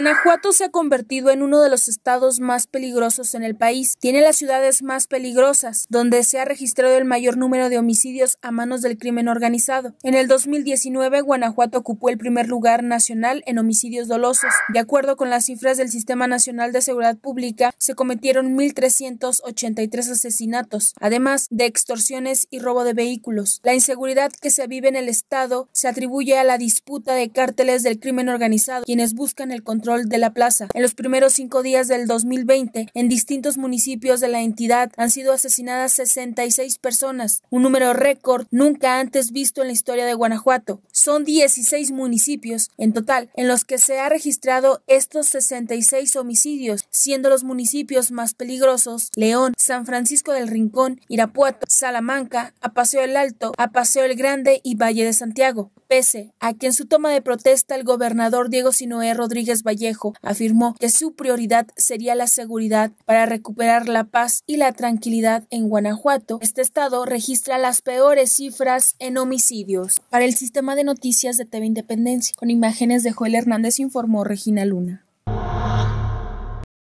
Guanajuato se ha convertido en uno de los estados más peligrosos en el país. Tiene las ciudades más peligrosas, donde se ha registrado el mayor número de homicidios a manos del crimen organizado. En el 2019, Guanajuato ocupó el primer lugar nacional en homicidios dolosos. De acuerdo con las cifras del Sistema Nacional de Seguridad Pública, se cometieron 1.383 asesinatos, además de extorsiones y robo de vehículos. La inseguridad que se vive en el estado se atribuye a la disputa de cárteles del crimen organizado, quienes buscan el control de la plaza. En los primeros cinco días del 2020, en distintos municipios de la entidad han sido asesinadas 66 personas, un número récord nunca antes visto en la historia de Guanajuato. Son 16 municipios en total en los que se ha registrado estos 66 homicidios, siendo los municipios más peligrosos León, San Francisco del Rincón, Irapuato, Salamanca, Apaseo el Alto, Apaseo el Grande y Valle de Santiago. Pese a que en su toma de protesta el gobernador Diego Sinoé Rodríguez Vallejo afirmó que su prioridad sería la seguridad para recuperar la paz y la tranquilidad en Guanajuato, este estado registra las peores cifras en homicidios. Para el sistema de noticias de TV Independencia, con imágenes de Joel Hernández informó Regina Luna.